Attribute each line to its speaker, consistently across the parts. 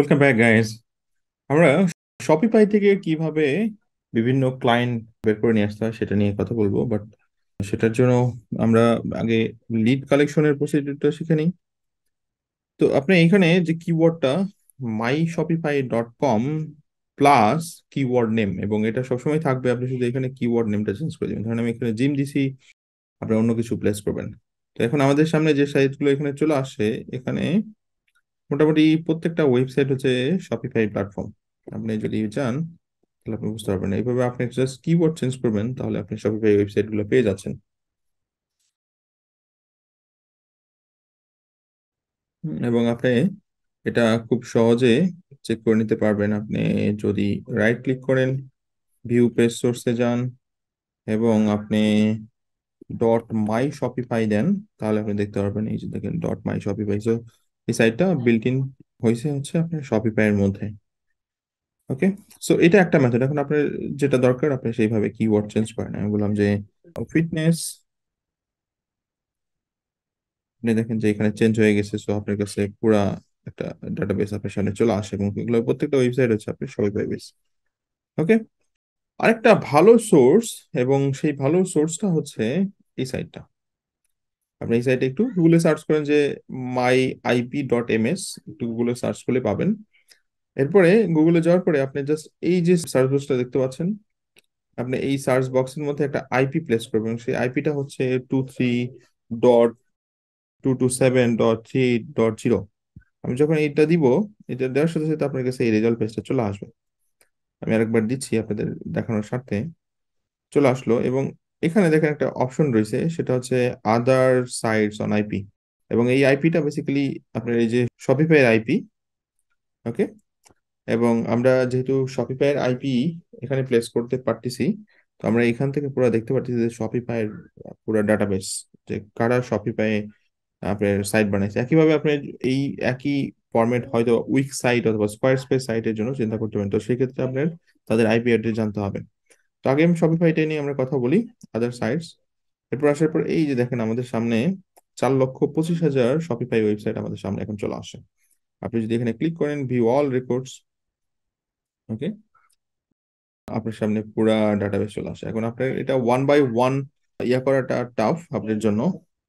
Speaker 1: welcome back guys আমরা Shopify থেকে কিভাবে বিভিন্ন ক্লায়েন্ট বের করে নিয়ে আসতে হয় সেটা নিয়ে কথা বলবো বাট সেটার জন্য আমরা আগে লিড কালেকশনের প্রসিডিউরটা শিখে নিই তো আপনি এখানে যে কিওয়ার্ডটা my Shopify dot com plus keyword name এবং এটা সবসময় থাকবে আপনি শুধু এখানে কিওয়ার্ড নেমটা চেঞ্জ করে দেবেন ধরেন আমি এখানে জিম দিছি আপনি অন্য কিছু প্লেস করবেন তো এখন আমাদের সামনে যে সাইজগুলো এখানে চলে আসে এখানে মোটামুটি প্রত্যেকটা ওয়েবসাইট হচ্ছে শপিফাই প্ল্যাটফর্ম আপনি যদি চান তাহলে আপনি বুঝতে পারবেন এইভাবে আপনি জাস্ট কিবোর্ড চেঞ্জ করবেন তাহলে আপনি শপিফাই ওয়েবসাইটগুলো পেয়ে যাচ্ছেন এবং আপনি এটা খুব সহজে চেক করে নিতে পারবেন আপনি যদি রাইট ক্লিক করেন ভিউ পেজ সোর্সে যান এবং আপনি ডট মাই শপিফাই দেন তাহলে আপনি দেখতে পারবেন এই যে দেখেন ডট মাই শপিফাই সো এই সাইটটা বিল্ট ইন হয়েছে হচ্ছে আপনার শপিফাই মধ্যে ওকে সো এটা একটা মেথড এখন আপনার যেটা দরকার আপনি সেইভাবে কিওয়ার্ড চেঞ্জ করেন আমি বললাম যে ফিটনেস আপনি দেখেন যে এখানে চেঞ্জ হয়ে গেছে সো আপনার কাছে পুরা একটা ডাটাবেস আপনার সামনে চলে আসে এবং এগুলো প্রত্যেকটা ওয়েবসাইট হচ্ছে আপনি শপিফাই বেস ওকে আরেকটা ভালো সোর্স এবং সেই ভালো সোর্সটা হচ্ছে এই সাইটটা আপনি এই সাইটে একটু গুগলে সার্চ করেন যে my IP dot M S একটু গুগলে সার্চ করলে পাবেন এরপরে গুগলে যাওয়ার পরে আপনি জাস্ট এই যে সার্চ বক্সটা দেখতে পাচ্ছেন আপনি এই সার্চ বক্সের মধ্যে একটা আইপি প্লেস করবেন সেই আইপিটা হচ্ছে two three dot two two seven dot three dot zero আমি যখন এইটা দিব এটা দেওয়ার সাথে সাথে আপনার কাছে এই রেজাল্ট পেজটা চলে আসবে আমি আরেকবার দিচ্ছি আপনাদের দেখানোর স্বার্থে চলে আসলো এবং এখানে দেখেন একটা অপশন রয়েছে সেটা হচ্ছে আদার সাইটস অন আইপি এবং এই আইপিটা বেসিক্যালি আপনার এই যে শপিফাইয়ের আইপি ওকে এবং আমরা যেহেতু শপিফাইয়ের আইপি এখানে প্লেস করতে পারতেছি তো আমরা এখান থেকে পুরো দেখতে পারতেছি যে শপিফাইয়ের পুরো ডাটাবেস যে কারা শপিফাইয়ে আপনার সাইট বানাইছে একইভাবে আপনার এই একই ফরম্যাট হয়তো উইক সাইট অথবা স্কোয়ার স্পেস সাইটের জন্য চিন্তা করতে পারেন তো সেক্ষেত্রে আপনার তাদের আইপি অ্যাড্রেস জানতে হবে তো আগে আমি শপিফাইটা নিয়ে আমরা কথা বলি আদার সাইটস এরপর আসার পর এই যে দেখেন আমাদের সামনে চার লক্ষ পঁচিশ হাজার শপিফাই ওয়েবসাইট আমাদের সামনে এখন চলে আসে আপনি যদি এখানে ক্লিক করেন ভিউ অল রেকর্ডস ওকে আপনার সামনে পুরা ডাটাবেস চলে আসে এখন আপনার এটা ওয়ান বাই ওয়ান ইয়া করাটা টাফ আপনার জন্য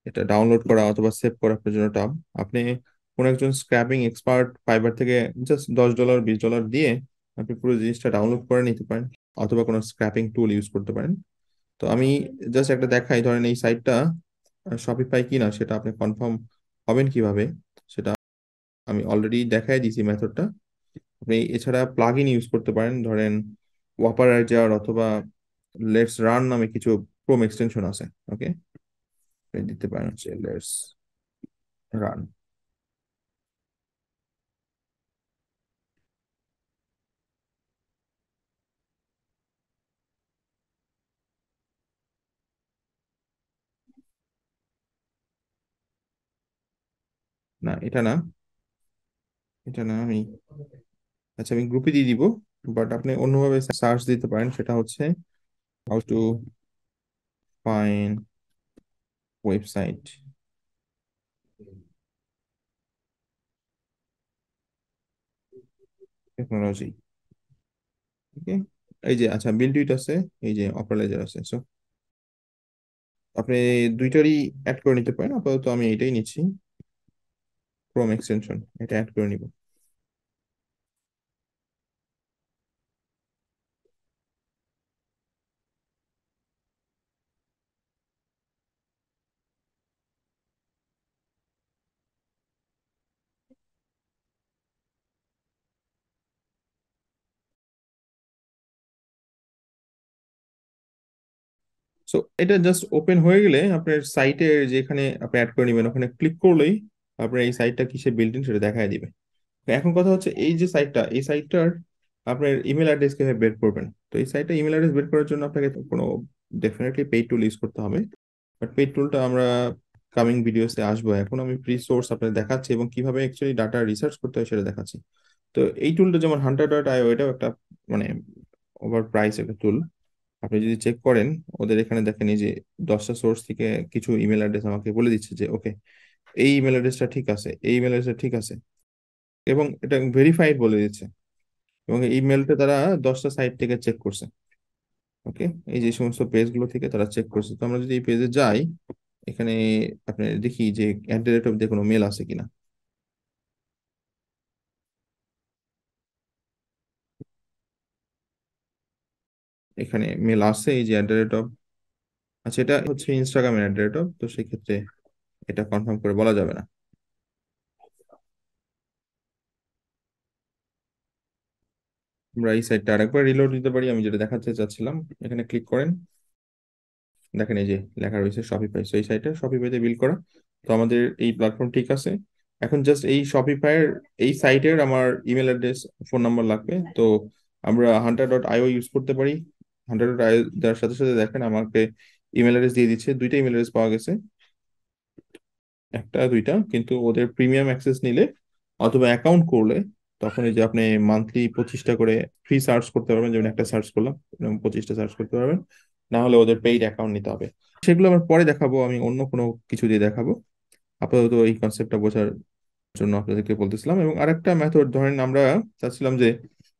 Speaker 1: এটা ডাউনলোড করা অথবা সেভ করা আপনার জন্য টাফ আপনি কোনো একজন স্ক্র্যাপিং এক্সপার্ট ফাইবার থেকে জাস্ট দশ ডলার বিশ ডলার দিয়ে আপনি পুরো জিনিসটা ডাউনলোড করে নিতে পারেন অথবা কোনো স্ক্র্যাপিং টুল ইউজ করতে পারেন তো আমি জাস্ট একটা দেখাই ধরেন এই সাইটটা শপিফাই না সেটা আপনি কনফার্ম হবেন কিভাবে সেটা আমি অলরেডি দেখাই দিয়েছি মেথডটা আপনি এছাড়া প্লাগ ইন ইউজ করতে পারেন ধরেন ওয়াপারাইজার অথবা লেটস রান নামে কিছু ক্রোম এক্সটেনশন আছে ওকে দিতে পারেন হচ্ছে লেটস রান না এটা না এটা না আমি আচ্ছা আমি গ্রুপে দিয়ে দিব বাট আপনি অন্যভাবে সার্চ দিতে পারেন সেটা হচ্ছে how to find website technology okay এই যে আচ্ছা বিল টুইট আছে এই যে অপারালাইজার আছে সো আপনি দুইটারই অ্যাড করে নিতে পারেন আপাতত আমি এটাই নিচ্ছি ক্রোম এক্সটেনশন এটা অ্যাড করে নিব সো এটা জাস্ট ওপেন হয়ে গেলে আপনার সাইটে যেখানে আপনি অ্যাড করে নেবেন ওখানে ক্লিক করলেই আপনার এই সাইটটা কিসে বিল্ড ইন সেটা দেখায় দিবে এখন কথা হচ্ছে এই যে সাইটটা এই সাইটটার আপনার ইমেল অ্যাড্রেস কিভাবে বের করবেন তো এই সাইটটা ইমেল অ্যাড্রেস বের করার জন্য আপনাকে কোনো ডেফিনেটলি পেইড টুল ইউজ করতে হবে বাট পেইড টুলটা আমরা কামিং ভিডিওসে আসবো এখন আমি ফ্রি সোর্স আপনাদের দেখাচ্ছি এবং কিভাবে অ্যাকচুয়ালি ডাটা রিসার্চ করতে হয় সেটা দেখাচ্ছি তো এই টুলটা যেমন হান্টার ডট আই এটাও একটা মানে ওভার প্রাইস একটা টুল আপনি যদি চেক করেন ওদের এখানে দেখেন এই যে দশটা সোর্স থেকে কিছু ইমেল অ্যাড্রেস আমাকে বলে দিচ্ছে যে ওকে এই ইমেল অ্যাড্রেসটা ঠিক আছে এই ইমেল অ্যাড্রেসটা ঠিক আছে এবং এটা ভেরিফাইড বলে দিচ্ছে এবং এই মেলটা তারা দশটা সাইট থেকে চেক করছে ওকে এই যে সমস্ত পেজগুলো থেকে তারা চেক করছে তো আমরা যদি এই পেজে যাই এখানে আপনি দেখি যে অ্যাট দ্য রেট অফ দিয়ে কোনো মেল আছে কিনা এখানে মেল আছে এই যে অ্যাট দ্য রেট অফ আচ্ছা এটা হচ্ছে ইনস্টাগ্রামের অ্যাট দ্য রেট অফ তো সেক্ষেত্রে এটা কনফার্ম করে বলা যাবে না আমরা এই সাইডটা আরেকবার রিলোড দিতে পারি আমি যেটা দেখাতে চাচ্ছিলাম এখানে ক্লিক করেন দেখেন এই যে লেখা রয়েছে শপিফাই সো এই সাইটটা শপিফাইতে বিল করা তো আমাদের এই প্ল্যাটফর্ম ঠিক আছে এখন জাস্ট এই শপিফাইয়ের এই সাইটের আমার ইমেল অ্যাড্রেস ফোন নাম্বার লাগবে তো আমরা হান্টার ডট আইও ইউজ করতে পারি হান্টার ডট আইও দেওয়ার সাথে সাথে দেখেন আমাকে ইমেল অ্যাড্রেস দিয়ে দিচ্ছে দুইটা ইমেল অ্যাড্রেস পাওয়া গেছে একটা দুইটা কিন্তু ওদের প্রিমিয়াম অ্যাক্সেস নিলে অথবা অ্যাকাউন্ট করলে তখন এই যে আপনি মান্থলি পঁচিশটা করে ফ্রি সার্চ করতে পারবেন যেমন একটা সার্চ করলাম পঁচিশটা সার্চ করতে পারবেন না হলে ওদের পেইড অ্যাকাউন্ট নিতে হবে সেগুলো আমার পরে দেখাবো আমি অন্য কোনো কিছু দিয়ে দেখাবো আপাতত এই কনসেপ্টটা বোঝার জন্য আপনাদেরকে বলতেছিলাম এবং আরেকটা মেথড ধরেন আমরা চাচ্ছিলাম যে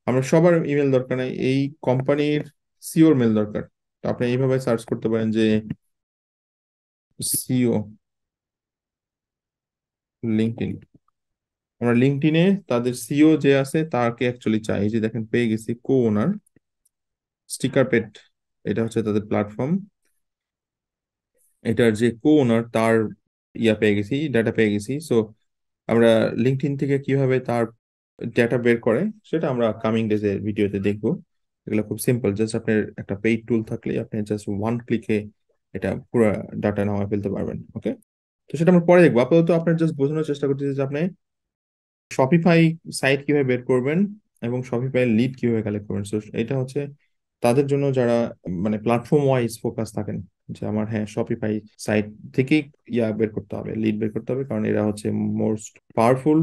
Speaker 1: আমরা সবার ইমেল দরকার নাই এই কোম্পানির সিওর মেল দরকার তো আপনি এইভাবে সার্চ করতে পারেন যে সিও লিঙ্কডিন আমরা লিঙ্কডিনে তাদের সিও e যে আছে তারকে অ্যাকচুয়ালি চাই যে দেখেন পেয়ে গেছি কো ওনার স্টিকার পেট এটা হচ্ছে তাদের প্ল্যাটফর্ম এটার যে কো ওনার তার ইয়া পেয়ে গেছি ডাটা পেয়ে গেছি সো আমরা লিঙ্কডিন থেকে কিভাবে তার ডেটা বের করে সেটা আমরা কামিং ডেজ এর ভিডিওতে দেখব এগুলো খুব সিম্পল জাস্ট আপনার একটা পেইড টুল থাকলে আপনি জাস্ট ওয়ান ক্লিকে এটা পুরো ডাটা নামায় ফেলতে পারবেন ওকে তো সেটা আমরা পরে দেখবো আপাতত আপনার জাস্ট বোঝানোর চেষ্টা করতেছি যে আপনি শপিফাই সাইট কিভাবে বের করবেন এবং শপিফাই লিড কিভাবে কালেক্ট করবেন সো এটা হচ্ছে তাদের জন্য যারা মানে প্ল্যাটফর্ম ওয়াইজ ফোকাস থাকেন যে আমার হ্যাঁ শপিফাই সাইট থেকেই ইয়া বের করতে হবে লিড বের করতে হবে কারণ এরা হচ্ছে মোস্ট পাওয়ারফুল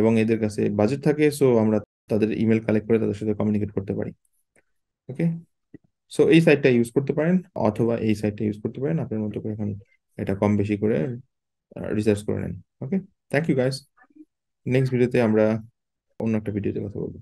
Speaker 1: এবং এদের কাছে বাজেট থাকে সো আমরা তাদের ইমেল কালেক্ট করে তাদের সাথে কমিউনিকেট করতে পারি ওকে সো এই সাইটটা ইউজ করতে পারেন অথবা এই সাইটটা ইউজ করতে পারেন আপনার মতো করে এখন এটা কম বেশি করে রিসার্চ করে নেন okay thank you guys next ভিডিওতে আমরা অন্য একটা ভিডিওতে কথা বলবো